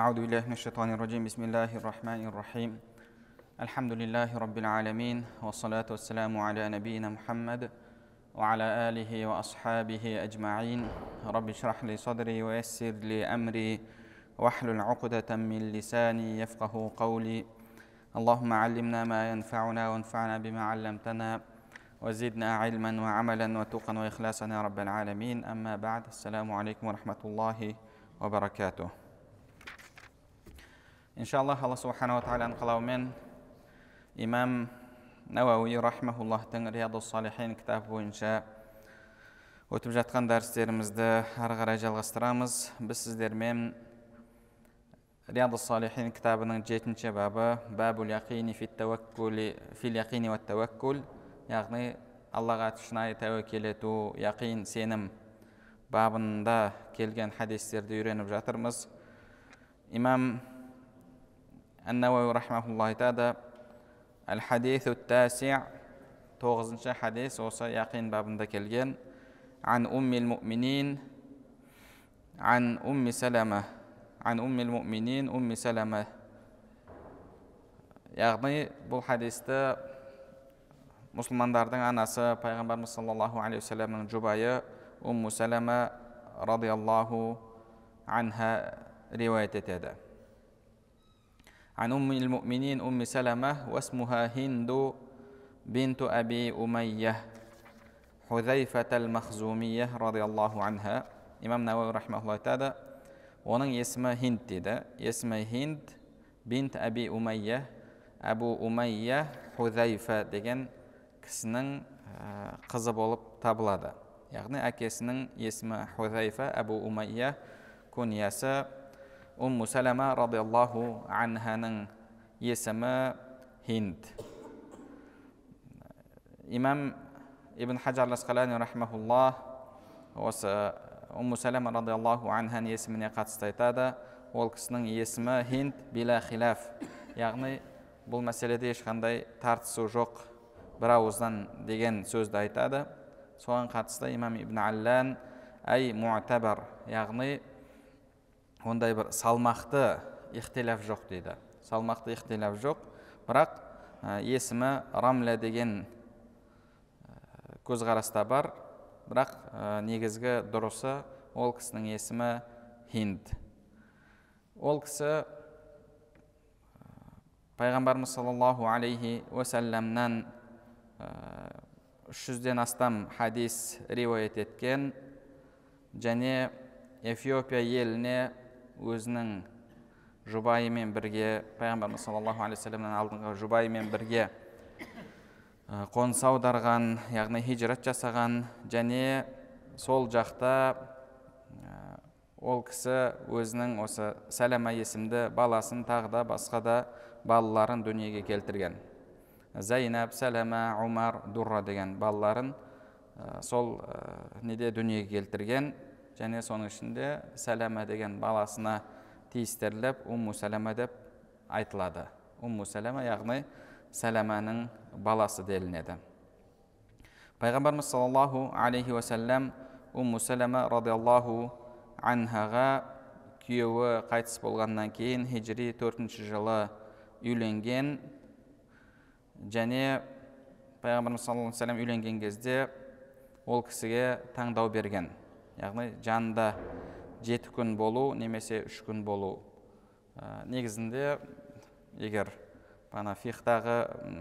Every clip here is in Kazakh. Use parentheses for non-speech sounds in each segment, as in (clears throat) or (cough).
أعوذ بالله من الشيطان الرجيم بسم الله الرحمن الرحيم الحمد لله رب العالمين والصلاة والسلام على نبينا محمد وعلى آله وأصحابه أجمعين رب اشرح لي صدري ويسر لي أمري واحلل عقدة من لساني يفقه قولي اللهم علمنا ما ينفعنا وانفعنا بما علمتنا وزدنا علما وعملا وتقا وإخلاصا يا رب العالمين أما بعد السلام عليكم ورحمة الله وبركاته иншаллах алла субханала тағаланың қалауымен имам науауи рахмауллахтың риаду салихин кітабы бойынша өтіп жатқан дәрістерімізді ары қарай жалғастырамыз біз сіздермен риаду салихин кітабының жетінші бабы бәбул яқини фи фил яқини яғни аллаға шынайы тәуекел ету яқин сенім бабында келген хадистерді үйреніп жатырмыз имам النووي رحمه айтады әл الحديث التاسع тоғызыншы хадис осы яқин бабында келген ән أم المؤمنين ән أم سلمة ән أم муминин أم سلمة яғни бұл хадисті мұсылмандардың анасы пайғамбарымыз саллаллаху алейхи уассаламның жұбайы умму сәләмә радиаллаху анха риуаят етеді عن أم المؤمنين أم سلمة واسمها هند بنت أبي أمية حذيفة المخزومية رضي الله عنها имам науи айтады оның есімі хинд дейді есімі хинд бинт әби умайя әбу умайя хузайфа деген кісінің қызы болып табылады яғни әкесінің есімі хузайфа әбу умайя умму сәләма радиаллаху анханың есімі хинд имам ибн хаджар ласқалани рахмаулла осы умму сәләма радиаллаху анханың есіміне қатысты айтады ол кісінің есімі хинд била хилаф яғни бұл мәселеде ешқандай тартысу жоқ бір ауыздан деген сөзді айтады соған қатысты имам ибн аллан әй муатабар яғни ондай бір салмақты ихтиляф жоқ дейді салмақты ихтиляф жоқ бірақ ә, есімі рамля деген ә, көзқараста бар бірақ ә, негізгі дұрысы ол кісінің есімі хинд ол кісі пайғамбарымыз саллаллаху алейхи уасаламнан үш жүзден астам хадис риуаят еткен және эфиопия еліне өзінің жұбайымен бірге пайғамбарымыз саллаллаху алейхи алдыңғы жұбайымен бірге э, қоныс аударған яғни хижрат жасаған және сол жақта э, ол кісі өзінің осы сәләма есімді баласын тағы да басқа да балаларын дүниеге келтірген зайнаб сәләма умар дурра деген балаларын э, сол неде дүниеге келтірген және соның ішінде сәләмә деген баласына тиістіріліп умму сәләмә деп айтылады умму сәләмә яғни сәләмәнің баласы делінеді пайғамбарымыз саллаллаху алейхи уасалам умму сәләмә радиаллаху анхаға күйеуі қайтыс болғаннан кейін хижри төртінші жылы үйленген және пайғамбарымыз саллаллаху алейхи үйленген кезде ол кісіге таңдау берген яғни жанында жеті күн болу немесе үш күн болу ә, негізінде егер бағана фихтағы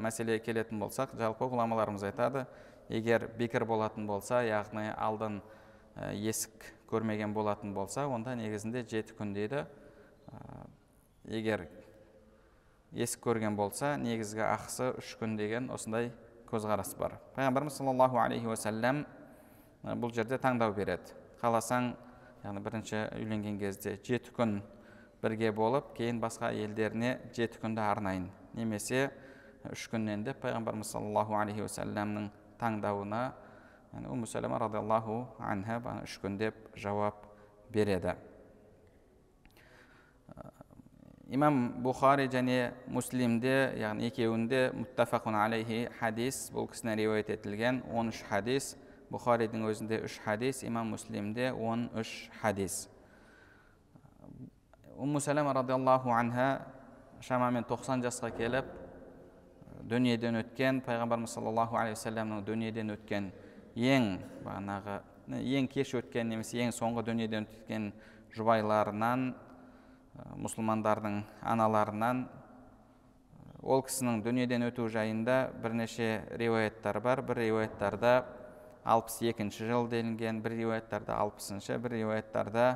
мәселе келетін болсақ жалпы ғұламаларымыз айтады егер бекір болатын болса яғни алдын ә, есік көрмеген болатын болса онда негізінде жеті күн дейді ә, егер есік көрген болса негізгі ақысы үш күн деген осындай көзқарас бар пайғамбарымыз саллаллаху алейхи уасалам ә, бұл жерде таңдау береді қаласаң яғни бірінші үйленген кезде жеті күн бірге болып кейін басқа елдеріне жеті күнді арнайын немесе үш күннен деп пайғамбарымыз саллаллаху алейхи уассаламның таңдауына яғни уму радиаллаху анха үш күн деп жауап береді э, имам бұхари және муслимде яғни екеуінде муттафақун алейхи хадис бұл кісіден риуаят етілген 13 хадис бұхаридің өзінде үш хадис имам муслимде он үш хадис умму радиаллаху анха шамамен 90 жасқа келіп дүниеден өткен пайғамбарымыз саллаллаху алейхи уассаламның дүниеден өткен ең бағанағы ең кеш өткен немесе ең соңғы дүниеден өткен жұбайларынан мұсылмандардың аналарынан ол кісінің дүниеден өту жайында бірнеше риуаяттар бар бір риуаяттарда алпыс екінші жыл делінген бір риуаяттарда алпысыншы бір риуаяттарда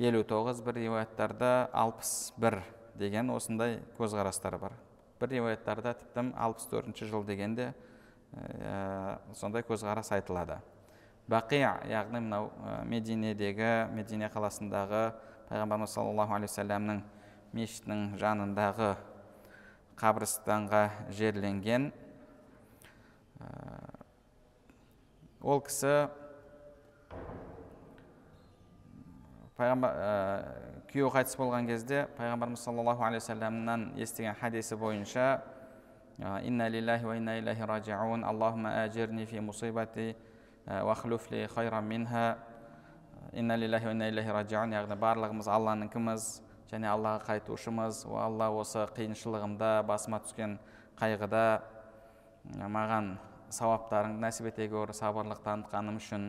елу тоғыз бір риуаяттарда алпыс бір деген осындай көзқарастар бар бір риуаяттарда тіпті алпыс төртінші жыл дегенде ә, сондай көзқарас айтылады бақи яғни мынау мединедегі медине қаласындағы пайғамбарымыз саллаллаху алейхи уассаламның мешітінің жанындағы қабірстанға жерленген ол кісі пайғамбар ә, күйеуі қайтыс болған кезде пайғамбарымыз саллаллаху алейhi уассаламнан естіген хадисі бойынша э, инна лиллахи ва инна илляхи раджиун аллахума ажирни фи мусибати э, ли хайрам минха инна лиллахи ва инна илляхи раджиун яғни барлығымыз алланыкіміз және аллаға қайтушымыз алла осы қиыншылығымда басыма түскен қайғыда маған сауаптарыңды нәсіп ете көр сабырлық танытқаным үшін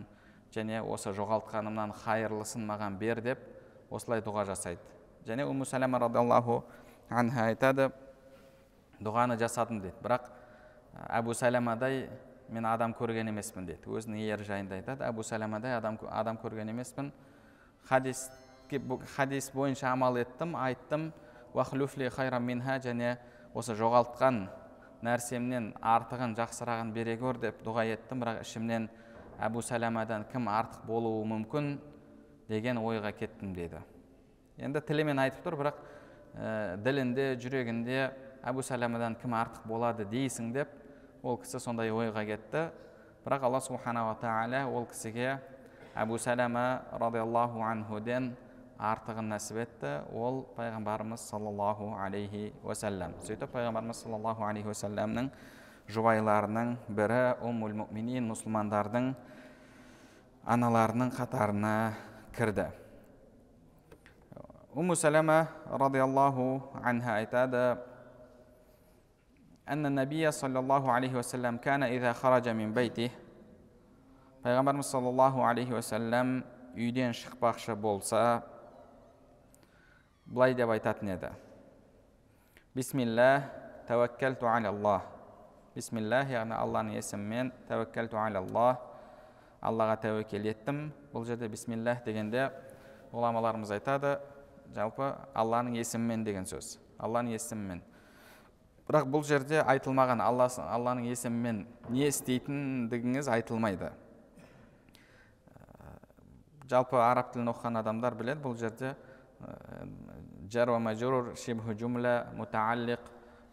және осы жоғалтқанымнан хайырлысын маған бер деп осылай дұға жасайды және уму сәләма радиаллаху анха айтады дұғаны жасадым дейді бірақ әбу сәләмадай мен адам көрген емеспін дейді өзінің ер жайында айтады әбу сәләмадай адам, адам көрген емеспін хадис хадис бойынша амал еттім айттым уахлюфли және осы жоғалтқан нәрсемнен артығын жақсырағын бере көр деп дұға еттім бірақ ішімнен әбу сәләмадан кім артық болуы мүмкін деген ойға кеттім дейді енді тілімен айтып тұр бірақ ә, ділінде жүрегінде әбу сәләмадан кім артық болады дейсің деп ол кісі сондай ойға кетті бірақ алла субханала тағала ол кісіге әбу сәләма радиаллаху анхуден артығын нәсіп етті ол пайғамбарымыз саллаллаху алейхи уасалам сөйтіп пайғамбарымыз саллаллаху алейхи уасаламның жұбайларының бірі умуль муминин мұсылмандардың аналарының қатарына кірді уму сәләмә радиаллаху анха айтады أن النبي صلى الله عليه وسلم كان إذا خرج من пайғамбарымыз саллаллаху алейхи уассалам үйден шықпақшы болса былай деп айтатын еді бисмилля тәуәккәлту аляллах бисмиллах яғни алланың есімімен тәуәккәлту аляллах аллаға тәуекел еттім бұл жерде бисмиллах дегенде ғұламаларымыз айтады жалпы алланың есімімен деген сөз алланың есімімен бірақ бұл жерде айтылмаған алла, алланың есімімен не істейтіндігіңіз айтылмайды жалпы араб тілін оқыған адамдар біледі бұл жерде жар ва мажрур шибху жумля мутааллиқ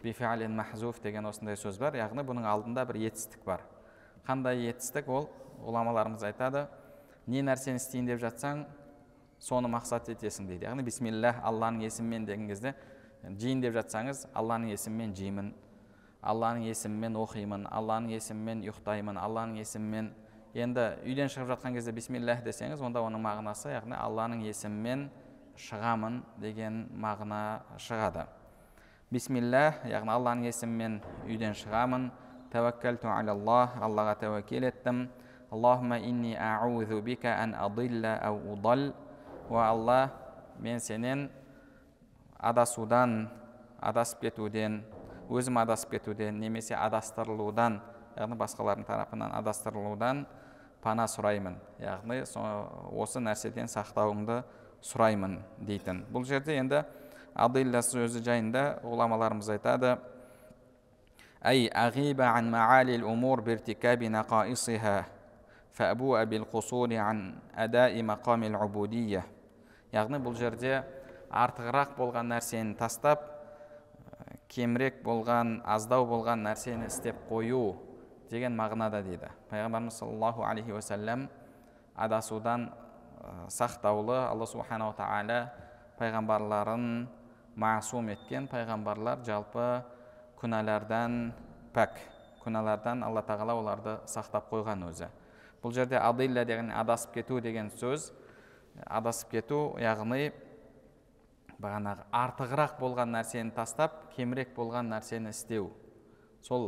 бифиалин махзуф деген осындай сөз бар яғни бұның алдында бір етістік бар қандай етістік ол ғұламаларымыз айтады не нәрсені істейін деп жатсаң соны мақсат етесің дейді яғни бисмилля алланың есімімен деген кезде жейін деп жатсаңыз алланың есімімен жеймін алланың есімімен оқимын алланың есімімен ұйықтаймын алланың есімімен енді үйден шығып жатқан кезде бисмиллах десеңіз онда оның мағынасы яғни алланың есімімен шығамын деген мағына шығады бисмилля яғни алланың есімімен үйден шығамын тәуәккәлту аляллах аллаға тәуекел еттім аллахума инни аузу бика ән адилла әу удал уа алла мен сенен адасудан адасып кетуден өзім адасып кетуден немесе адастырылудан яғни басқалардың тарапынан адастырылудан пана сұраймын яғни осы нәрседен сақтауыңды сұраймын дейтін бұл жерде енді адилля өзі жайында ғұламаларымыз айтады әй Ағиба ан маалил умур нақаисиха қусури ән яғни бұл жерде артығырақ болған нәрсені тастап кемірек болған аздау болған нәрсені істеп қою деген мағынада дейді пайғамбарымыз саллаллаху алейхи уасалам адасудан сақтаулы алла субханала тағала пайғамбарларын масум еткен пайғамбарлар жалпы күнәлардан пәк күнәлардан алла тағала оларды сақтап қойған өзі бұл жерде адилля деген адасып кету деген сөз адасып кету яғни бағанағы артығырақ болған нәрсені тастап кемірек болған нәрсені істеу сол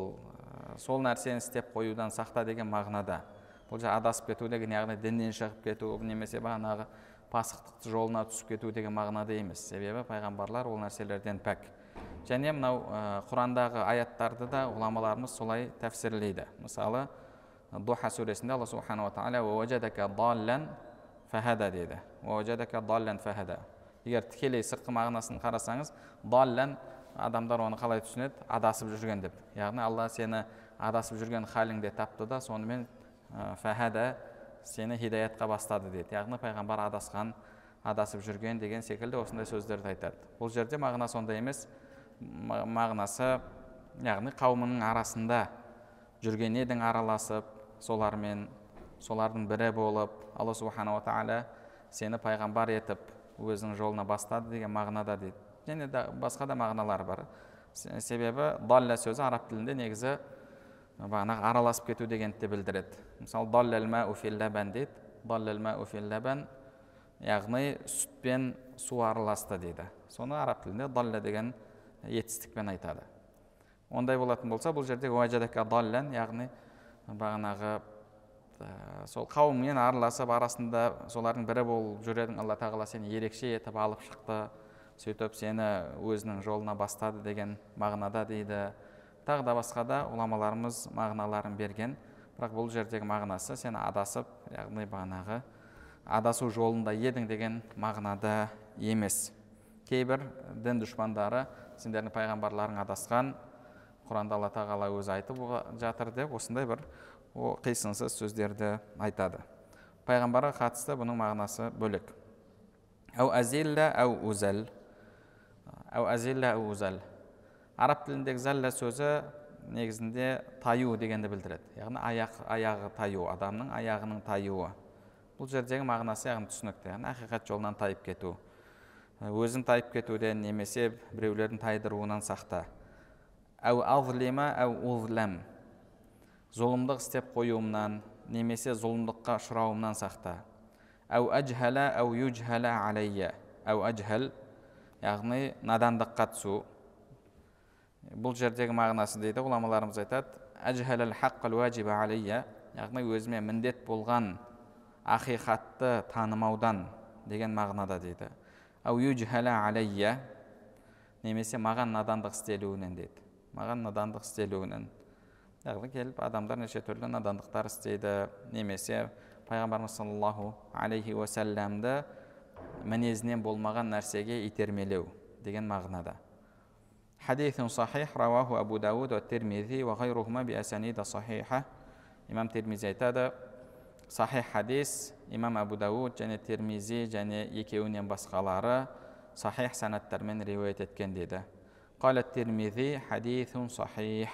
сол нәрсені істеп қоюдан сақта деген мағынада ол жаңағы адасып кету деген яғни діннен шығып кету немесе бағанағы пасықтық жолына түсіп кету деген мағынада емес себебі пайғамбарлар ол нәрселерден пәк және мынау құрандағы аяттарды да ғұламаларымыз солай тәпсірлейді мысалы духа сүресінде алла субханала тағала деді егер тікелей сыртқы мағынасын қарасаңыз даллан адамдар оны қалай түсінеді адасып жүрген деп яғни алла сені адасып жүрген халіңде тапты да сонымен Э, фәхәдә сені хидаятқа бастады дейді яғни пайғамбар адасқан адасып жүрген деген секілді осындай сөздерді айтады бұл жерде мағына сондай емес мағынасы яғни қауымының арасында жүрген едің араласып солармен солардың бірі болып алла субханала тағала сені пайғамбар етіп өзінің жолына бастады деген мағынада дейді және де басқа да мағыналары бар себебі далля сөзі араб тілінде негізі бағанағы араласып кету дегенді де білдіреді мысалы далләл фил дейді далләл фил ләбән яғни сүт пен су араласты дейді соны араб тілінде далля деген етістікпен айтады ондай болатын болса бұл жерде уәжадака доллән яғни бағанағы ә, сол қауыммен араласып арасында солардың бірі болып жүредің алла тағала сені ерекше етіп алып шықты сөйтіп сені өзінің жолына бастады деген мағынада дейді тағы да басқа да ғұламаларымыз мағыналарын берген бірақ бұл жердегі мағынасы сен адасып яғни бағанағы адасу жолында едің деген мағынада емес кейбір дін дұшпандары сендердің пайғамбарларың адасқан құранда алла тағала өзі айтып жатыр деп осындай бір қисынсыз сөздерді айтады пайғамбарға қатысты бұның мағынасы бөлек әу әу узәл әу әу араб тіліндегі зәллә сөзі негізінде таю дегенді білдіреді яғни аяқ аяғы таю адамның аяғының таюы бұл жердегі мағынасы яғни түсінікті яғни ақиқат жолынан тайып кету ә, Өзін тайып кетуден немесе біреулердің тайдыруынан сақта әу азлима әу узләм зұлымдық істеп қоюымнан немесе зұлымдыққа ұшырауымнан сақта әу әжхәлә әу юджхәлә әу әжхәл яғни надандыққа түсу бұл жердегі мағынасы дейді ғұламаларымыз айтады яғни өзіме міндет болған ақиқатты танымаудан деген мағынада дейді әу немесе маған надандық істелуінен дейді маған надандық істелуінен яғни келіп адамдар неше түрлі надандықтар істейді немесе пайғамбарымыз саллаллаху алейхи уасаламды мінезінен болмаған нәрсеге итермелеу деген мағынада حديث صحيح رواه أبو داود والترمذي وغيرهما بأسانيد صحيحة إمام ترمذي تدا صحيح حديث إمام أبو داود جن ترمذي جنة يكيونين بسقالارا صحيح سنة ترمين رواية كنديدا قال الترمذي حديث صحيح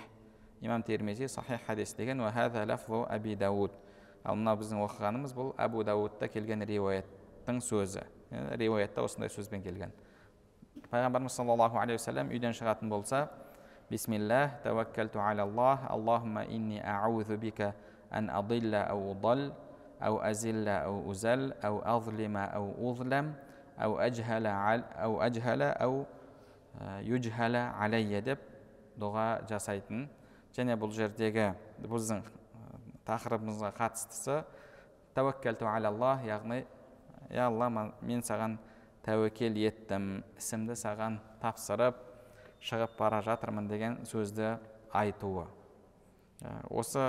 إمام ترمذي صحيح حديث degan وهذا لفظ أبي داود ал мына біздің оқығанымыз бұл әбу даудта келген риуаяттың сөзі риуаятта осындай сөзбен келген пайғамбарымыз саллаллаху алейхи уассалам үйден шығатын болса бисмиллах тәуәккәлту аляллах аллахумма инни аузу бика ан адилла ау удал ау азилла ау узал ау азлима ау узлам ау әжхәлә ау әжхәлә ау юджхәлә алейя деп дұға жасайтын және бұл жердегі біздің тақырыбымызға қатыстысы тәуәккәлту аляллах яғни я алла мен саған тәуекел еттім ісімді саған тапсырып шығып бара жатырмын деген сөзді айтуы ә, осы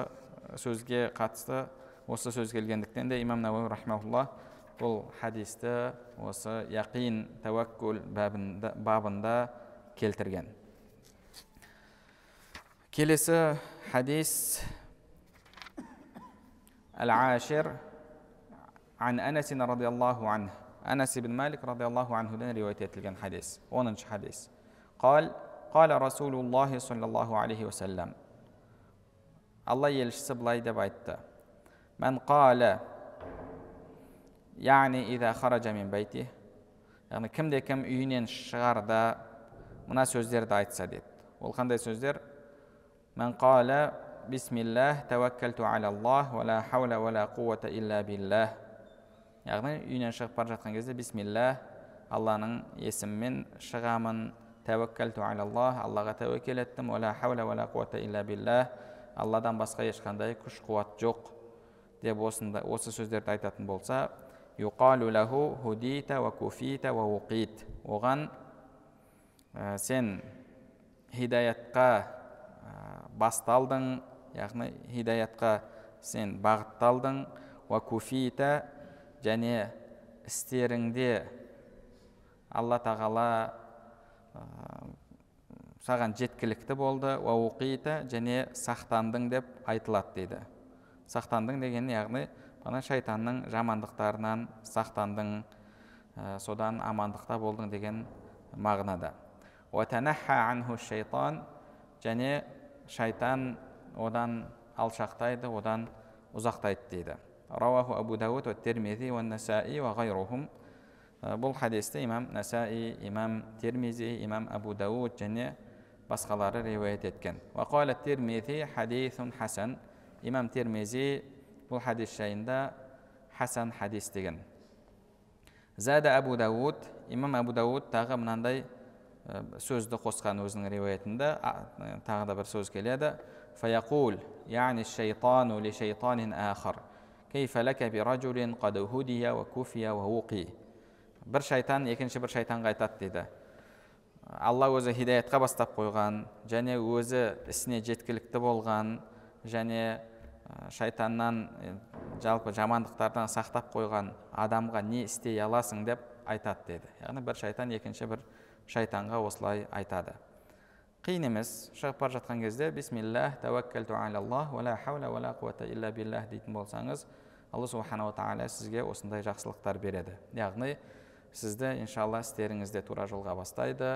сөзге қатысты осы сөз келгендіктен де имам науи рахмаулла бұл хадисті осы яқин тәуәккүл бабында, бабында келтірген келесі хадис әл ашир عن انس رضي الله عنه анас ибн малик радиаллаху анхудан риуаят етілген хадис оныншы хадис қал қала расулуллахи саллаллаху алейхи уассалам алла елшісі былай деп айтты мән қала яғни иза хараджа мин бәйти яғни кімде кім үйінен шығарда мына сөздерді айтса деді ол қандай сөздер мән қала бисмиллах тәуәккәлту аляллах хауля хаула уәла қуата илля биллах яғни үйінен шығып бара жатқан кезде бисмилла алланың есімімен шығамын тәуәккәлту аляллах аллаға тәуекел еттім алладан басқа ешқандай күш қуат жоқ деп осында, осы сөздерді айтатын болса оған ә, сен хидаятқа ә, басталдың яғни хидаятқа сен бағытталдың уакуфита және істеріңде алла тағала ә, саған жеткілікті болды уауқита және сақтандың деп айтылады дейді сақтандың деген яғни ана шайтанның жамандықтарынан сақтандың содан амандықта болдың деген мағынада шайтан және шайтан одан алшақтайды одан ұзақтайды дейді رواه أبو داود والترمذي والنسائي وغيرهم آه، بول حديث إمام نسائي إمام ترمذي إمام أبو داود جنة بسخلار رواية كان وقال الترمذي حديث حسن إمام ترمذي بول حديث شايندا حسن حديث ديجن زاد أبو داود إمام أبو داود تاغا منانداي آه، سوز دو өзінің риуаятында رواية تندا آه، تاغا сөз سوز фаякул فيقول يعني الشيطان لشيطان آخر كيف لك برجل قد هدي ووقي бір шайтан екінші бір шайтанға айтады дейді алла өзі хидаятқа бастап қойған және өзі ісіне жеткілікті болған және шайтаннан жалпы жамандықтардан сақтап қойған адамға не істей аласың деп айтады деді яғни бір шайтан екінші бір шайтанға осылай айтады қиын емес шығып бара жатқан кезде бисмиллах хауля қуата илля биллах дейтін болсаңыз алла субханала тағала сізге осындай жақсылықтар береді яғни сізді иншалла істеріңізде тура жолға бастайды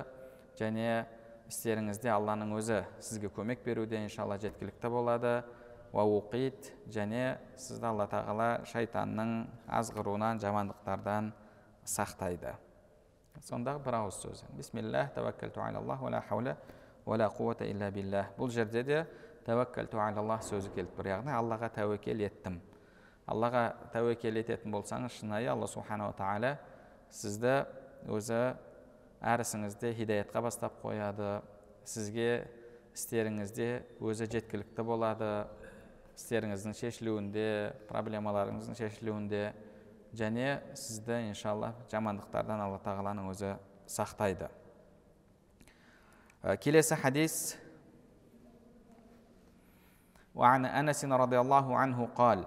және істеріңізде алланың өзі сізге көмек беруде иншалла жеткілікті болады Вауқит, және сізді алла тағала шайтанның азғыруынан жамандықтардан сақтайды Сондағы бір ауыз сөз бұл жерде де тәуәккәлту алаллах сөзі келіп тұр яғни аллаға тәуекел еттім аллаға тәуекел ететін болсаңыз шынайы алла субханала тағала сізді өзі әр ісіңізде хидаятқа бастап қояды сізге істеріңізде өзі жеткілікті болады істеріңіздің шешілуінде проблемаларыңыздың шешілуінде және сізді иншалла жамандықтардан алла тағаланың өзі сақтайды ә, келесі хадис وعن أنس رضي الله عنه قال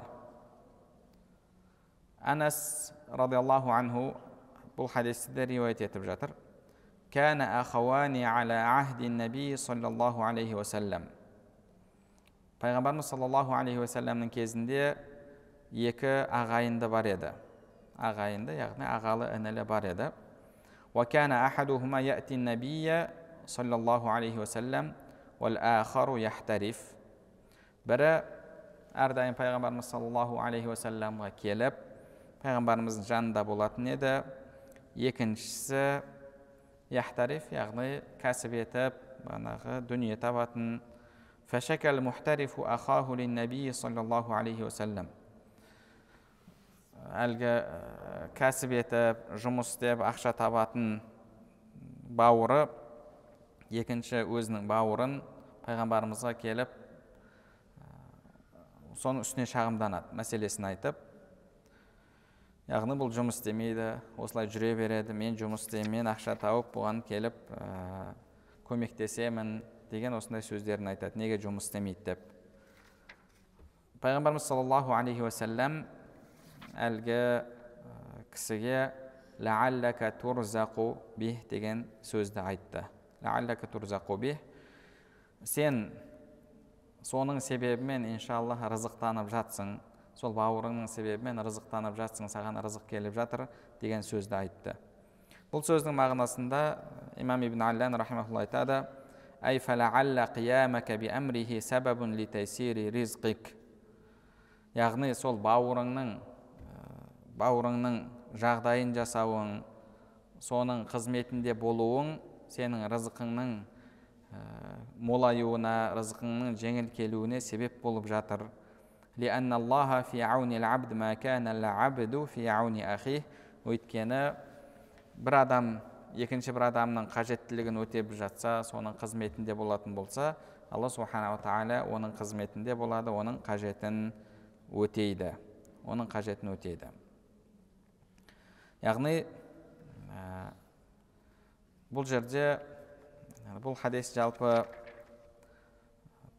أنس رضي الله عنه بالحديث ده رواية يتبجاتر كان أخوان على عهد النبي صلى الله عليه وسلم Пайғамбарымыз саллаллаху алейхи уассаламның кезінде екі ағайынды бар еді ағайынды яғни ағалы інілі бар еді وكان أحدهما يأتي النبي صلى الله عليه وسلم والآخر يحترف бірі әрдайым пайғамбарымыз саллаллаху алейхи уассаламға келіп пайғамбарымыздың жанында болатын еді екіншісі яхтариф яғни кәсіп етіп бағанағы дүние табатын фәшәкәл мухтарифу ахаху линнаби саллаллаху алейхи уасалам әлгі кәсіп етіп жұмыс істеп ақша табатын бауыры екінші өзінің бауырын пайғамбарымызға келіп e, соның үстіне шағымданады мәселесін айтып яғни бұл жұмыс істемейді осылай жүре береді мен жұмыс істеймін мен ақша тауып бұған келіп ә, көмектесемін деген осындай сөздерін айтады неге жұмыс істемейді деп пайғамбарымыз саллаллаху алейхи уасалам әлгі ә, кісіге ләалләка турзақу бих деген сөзді айтты ләалләка турзақу бих сен соның себебімен иншалла рызықтанып жатсың сол бауырыңның себебімен рызықтанып жатсың саған рызық келіп жатыр деген сөзді айтты бұл сөздің мағынасында имам ибн аллян рахимахулла айтады әй қиямәкә сәбәбун литайсири ризқик яғни сол бауырыңның ә, бауырыңның жағдайын жасауың соның қызметінде болуың сенің рызқыңның ә, молаюына рызқыңның жеңіл келуіне себеп болып жатыр لأن الله في عون العبد ما كان العبد في عون أخيه өйткені бір адам екінші бір адамның қажеттілігін өтеп жатса соның қызметінде болатын болса алла субханала тағала оның қызметінде болады оның қажетін өтейді оның қажетін өтейді яғни ә, бұл жерде бұл хадис жалпы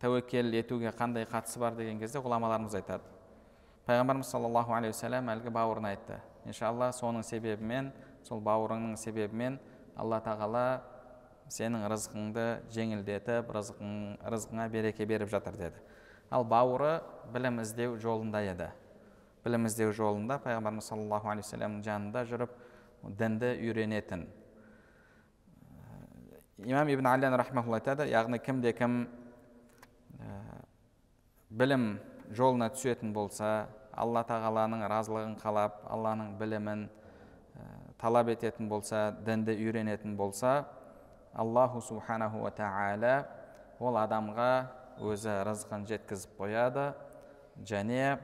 тәуекел етуге қандай қатысы бар деген кезде ғұламаларымыз айтады пайғамбарымыз саллаллаху алейхи уассалам әлгі бауырын айтты иншалла соның себебімен сол бауырыңның себебімен алла тағала сенің рызқыңды жеңілдетіп рызқың, рызқыңа береке беріп жатыр деді ал бауыры білім іздеу жолында еді білім іздеу жолында пайғамбарымыз саллаллаху алейхи уассаламның жанында жүріп дінді үйренетін имам ибн айтады яғни кімде кім білім жолына түсетін болса алла тағаланың разылығын қалап алланың білімін э, талап ететін болса дінді үйренетін болса аллаху субханаху уа тағала ол адамға өзі рызқын жеткізіп қояды және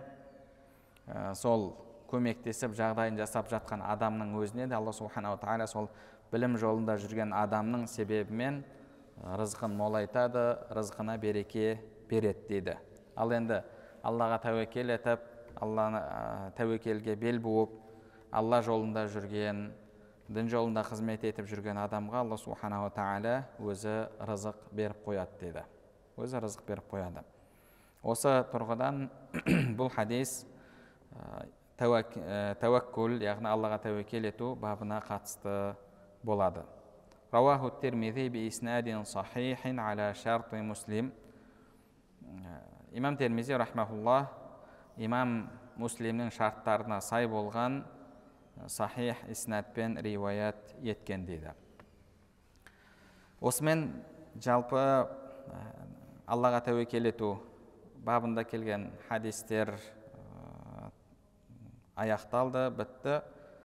э, сол көмектесіп жағдайын жасап жатқан адамның өзіне де алла субханала тағала сол білім жолында жүрген адамның себебімен э, рызқын молайтады рызқына береке береді дейді ал енді аллаға тәуекел етіп алланы ә, тәуекелге бел буып алла жолында жүрген дін жолында қызмет етіп жүрген адамға алла субханала тағала өзі рызық беріп қояды деді. өзі рызық беріп қояды осы тұрғыдан (clears throat) бұл хадис ә, тәуәккүл яғни аллаға тәуекел ету бабына қатысты болады рауаху термизи би иснадин имам термизи рахмаулла имам муслимнің шарттарына сай болған э, сахих иснатпен риуаят еткен дейді осымен жалпы э, аллаға тәуекел ету бабында келген хадистер э, аяқталды бітті